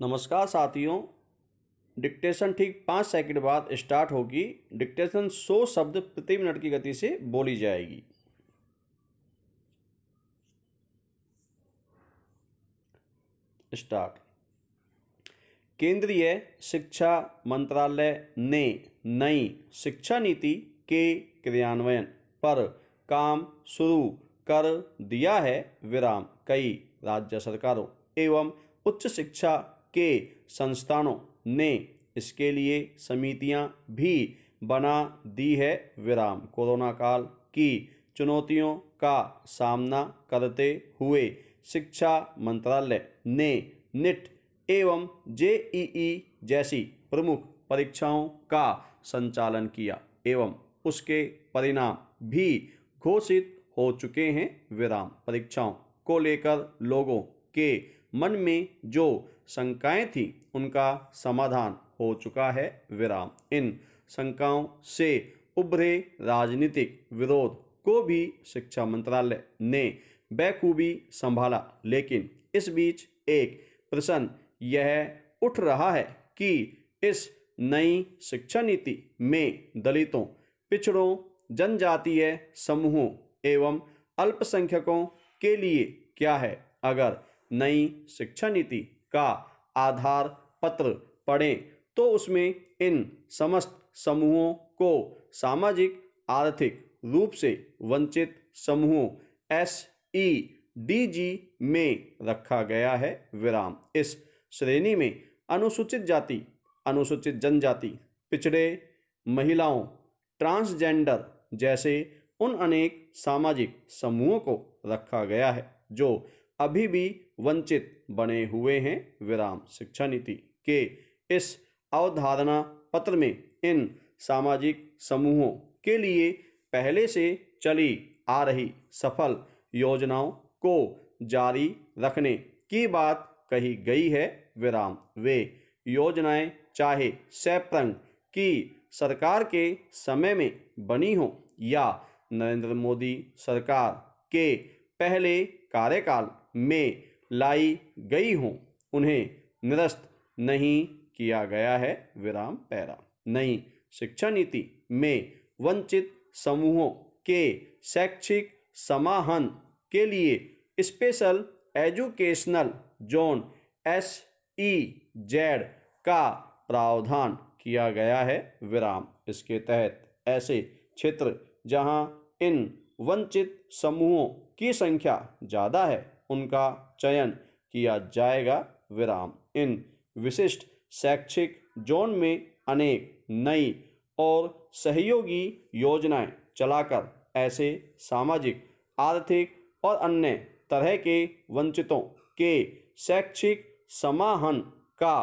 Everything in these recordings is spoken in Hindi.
नमस्कार साथियों डिक्टेशन ठीक पाँच सेकंड बाद स्टार्ट होगी डिक्टेशन सौ शब्द प्रति मिनट की गति से बोली जाएगी स्टार्ट केंद्रीय शिक्षा मंत्रालय ने नई शिक्षा नीति के क्रियान्वयन पर काम शुरू कर दिया है विराम कई राज्य सरकारों एवं उच्च शिक्षा के संस्थानों ने इसके लिए समितियां भी बना दी है विराम कोरोना काल की चुनौतियों का सामना करते हुए शिक्षा मंत्रालय ने निट एवं जेईई जैसी प्रमुख परीक्षाओं का संचालन किया एवं उसके परिणाम भी घोषित हो चुके हैं विराम परीक्षाओं को लेकर लोगों के मन में जो शंकाएं थीं उनका समाधान हो चुका है विराम इन शंकाओं से उभरे राजनीतिक विरोध को भी शिक्षा मंत्रालय ने बेखूबी संभाला लेकिन इस बीच एक प्रश्न यह उठ रहा है कि इस नई शिक्षा नीति में दलितों पिछड़ों जनजातीय समूहों एवं अल्पसंख्यकों के लिए क्या है अगर नई शिक्षा नीति का आधार पत्र पढ़ें तो उसमें इन समस्त समूहों को सामाजिक आर्थिक रूप से वंचित समूहों एस ई डी जी में रखा गया है विराम इस श्रेणी में अनुसूचित जाति अनुसूचित जनजाति पिछड़े महिलाओं ट्रांसजेंडर जैसे उन अनेक सामाजिक समूहों को रखा गया है जो अभी भी वंचित बने हुए हैं विराम शिक्षा नीति के इस अवधारणा पत्र में इन सामाजिक समूहों के लिए पहले से चली आ रही सफल योजनाओं को जारी रखने की बात कही गई है विराम वे योजनाएं चाहे सैप्रंग की सरकार के समय में बनी हो या नरेंद्र मोदी सरकार के पहले कार्यकाल में लाई गई हो उन्हें निरस्त नहीं किया गया है विराम पैरा नई शिक्षा नीति में वंचित समूहों के शैक्षिक समाहन के लिए special educational zone S E Z का प्रावधान किया गया है विराम इसके तहत ऐसे क्षेत्र जहां इन वंचित समूहों की संख्या ज़्यादा है उनका चयन किया जाएगा विराम इन विशिष्ट शैक्षिक जोन में अनेक नई और सहयोगी योजनाएं चलाकर ऐसे सामाजिक आर्थिक और अन्य तरह के वंचितों के शैक्षिक समाहन का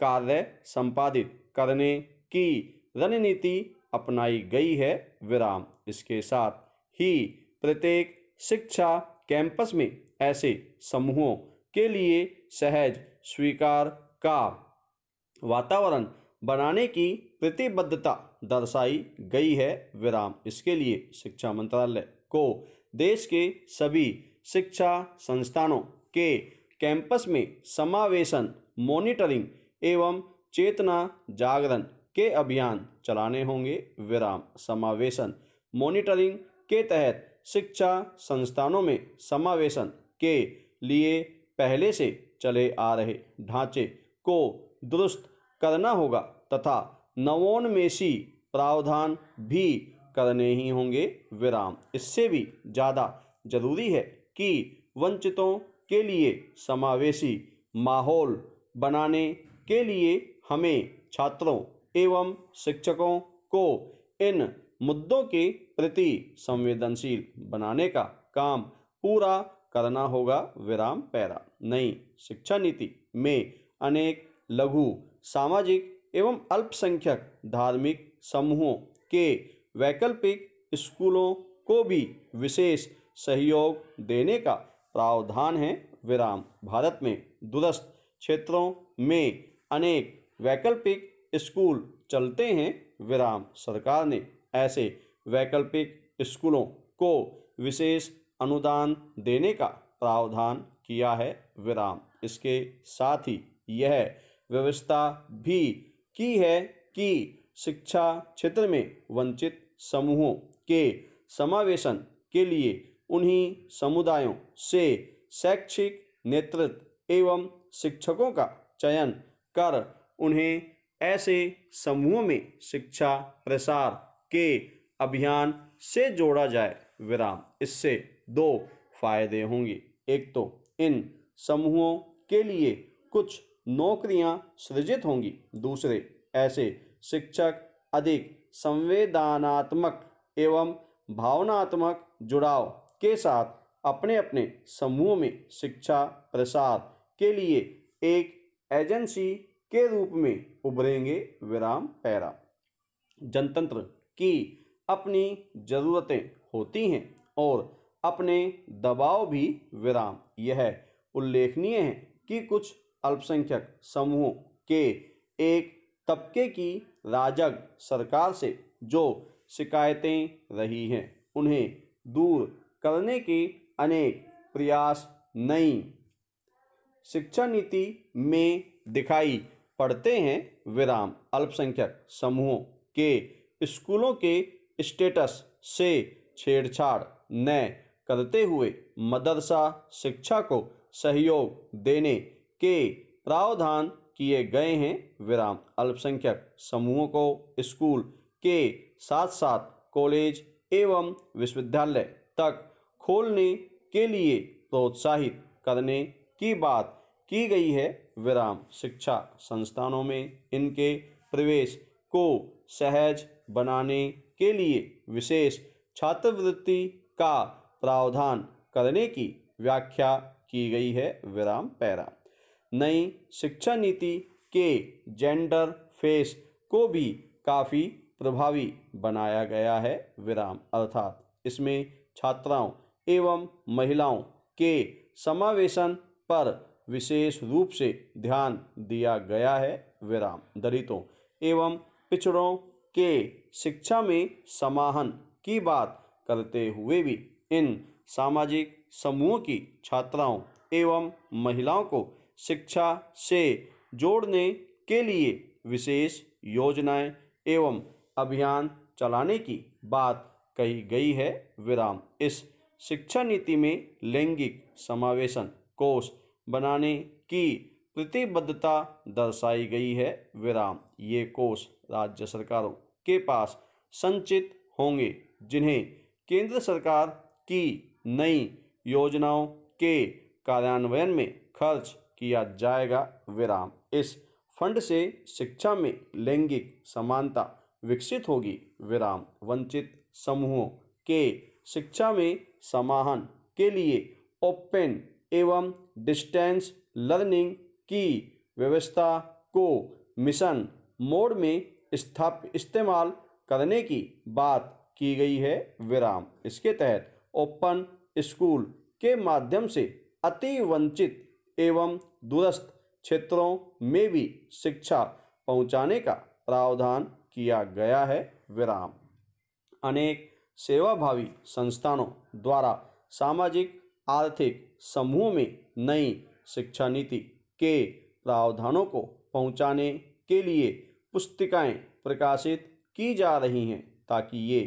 कार्य संपादित करने की रणनीति अपनाई गई है विराम इसके साथ ही प्रत्येक शिक्षा कैंपस में ऐसे समूहों के लिए सहज स्वीकार का वातावरण बनाने की प्रतिबद्धता दर्शाई गई है विराम इसके लिए शिक्षा मंत्रालय को देश के सभी शिक्षा संस्थानों के कैंपस में समावेशन मॉनिटरिंग एवं चेतना जागरण के अभियान चलाने होंगे विराम समावेशन मॉनिटरिंग के तहत शिक्षा संस्थानों में समावेशन के लिए पहले से चले आ रहे ढांचे को दुरुस्त करना होगा तथा नवोन्मेषी प्रावधान भी करने ही होंगे विराम इससे भी ज़्यादा जरूरी है कि वंचितों के लिए समावेशी माहौल बनाने के लिए हमें छात्रों एवं शिक्षकों को इन मुद्दों के प्रति संवेदनशील बनाने का काम पूरा करना होगा विराम पैरा नई शिक्षा नीति में अनेक लघु सामाजिक एवं अल्पसंख्यक धार्मिक समूहों के वैकल्पिक स्कूलों को भी विशेष सहयोग देने का प्रावधान है विराम भारत में दूरस्थ क्षेत्रों में अनेक वैकल्पिक स्कूल चलते हैं विराम सरकार ने ऐसे वैकल्पिक स्कूलों को विशेष अनुदान देने का प्रावधान किया है विराम इसके साथ ही यह व्यवस्था भी की है कि शिक्षा क्षेत्र में वंचित समूहों के समावेशन के लिए उन्हीं समुदायों से शैक्षिक नेतृत्व एवं शिक्षकों का चयन कर उन्हें ऐसे समूहों में शिक्षा प्रसार के अभियान से जोड़ा जाए विराम इससे दो फायदे होंगे एक तो इन समूहों के लिए कुछ नौकरियां सृजित होंगी दूसरे ऐसे शिक्षक अधिक संवेदनात्मक एवं भावनात्मक जुड़ाव के साथ अपने अपने समूह में शिक्षा प्रसार के लिए एक एजेंसी के रूप में उभरेंगे विराम पैरा जनतंत्र की अपनी ज़रूरतें होती हैं और अपने दबाव भी विराम यह उल्लेखनीय है कि कुछ अल्पसंख्यक समूहों के एक तबके की राजग सरकार से जो शिकायतें रही हैं उन्हें दूर करने के अनेक प्रयास नई शिक्षा नीति में दिखाई पढ़ते हैं विराम अल्पसंख्यक समूहों के स्कूलों के स्टेटस से छेड़छाड़ न करते हुए मदरसा शिक्षा को सहयोग देने के प्रावधान किए गए हैं विराम अल्पसंख्यक समूहों को स्कूल के साथ साथ कॉलेज एवं विश्वविद्यालय तक खोलने के लिए प्रोत्साहित करने की बात की गई है विराम शिक्षा संस्थानों में इनके प्रवेश को सहज बनाने के लिए विशेष छात्रवृत्ति का प्रावधान करने की व्याख्या की गई है विराम पैरा नई शिक्षा नीति के जेंडर फेस को भी काफ़ी प्रभावी बनाया गया है विराम अर्थात इसमें छात्राओं एवं महिलाओं के समावेशन पर विशेष रूप से ध्यान दिया गया है विराम दलितों एवं पिछड़ों के शिक्षा में समाहन की बात करते हुए भी इन सामाजिक समूहों की छात्राओं एवं महिलाओं को शिक्षा से जोड़ने के लिए विशेष योजनाएं एवं अभियान चलाने की बात कही गई है विराम इस शिक्षा नीति में लैंगिक समावेशन कोष बनाने की प्रतिबद्धता दर्शाई गई है विराम ये कोष राज्य सरकारों के पास संचित होंगे जिन्हें केंद्र सरकार की नई योजनाओं के कार्यान्वयन में खर्च किया जाएगा विराम इस फंड से शिक्षा में लैंगिक समानता विकसित होगी विराम वंचित समूहों के शिक्षा में समाहन के लिए ओपन एवं डिस्टेंस लर्निंग की व्यवस्था को मिशन मोड में स्थाप इस्तेमाल करने की बात की गई है विराम इसके तहत ओपन स्कूल के माध्यम से अति वंचित एवं दूरस्थ क्षेत्रों में भी शिक्षा पहुंचाने का प्रावधान किया गया है विराम अनेक सेवाभावी संस्थानों द्वारा सामाजिक आर्थिक समूह में नई शिक्षा नीति के प्रावधानों को पहुंचाने के लिए पुस्तिकाएं प्रकाशित की जा रही हैं ताकि ये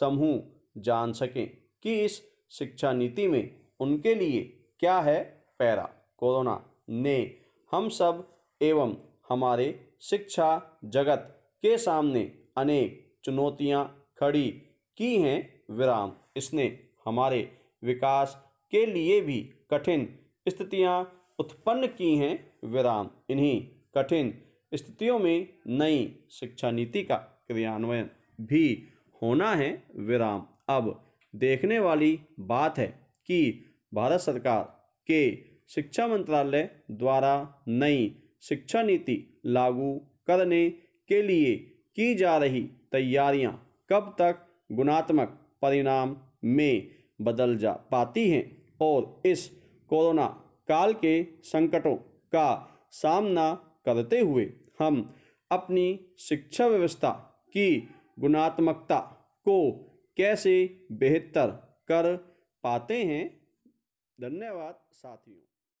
समूह जान सकें कि इस शिक्षा नीति में उनके लिए क्या है पैरा कोरोना ने हम सब एवं हमारे शिक्षा जगत के सामने अनेक चुनौतियां खड़ी की हैं विराम इसने हमारे विकास के लिए भी कठिन स्थितियां उत्पन्न की हैं विराम इन्हीं कठिन स्थितियों में नई शिक्षा नीति का क्रियान्वयन भी होना है विराम अब देखने वाली बात है कि भारत सरकार के शिक्षा मंत्रालय द्वारा नई शिक्षा नीति लागू करने के लिए की जा रही तैयारियां कब तक गुणात्मक परिणाम में बदल जा पाती हैं और इस कोरोना काल के संकटों का सामना करते हुए हम अपनी शिक्षा व्यवस्था की गुणात्मकता को कैसे बेहतर कर पाते हैं धन्यवाद साथियों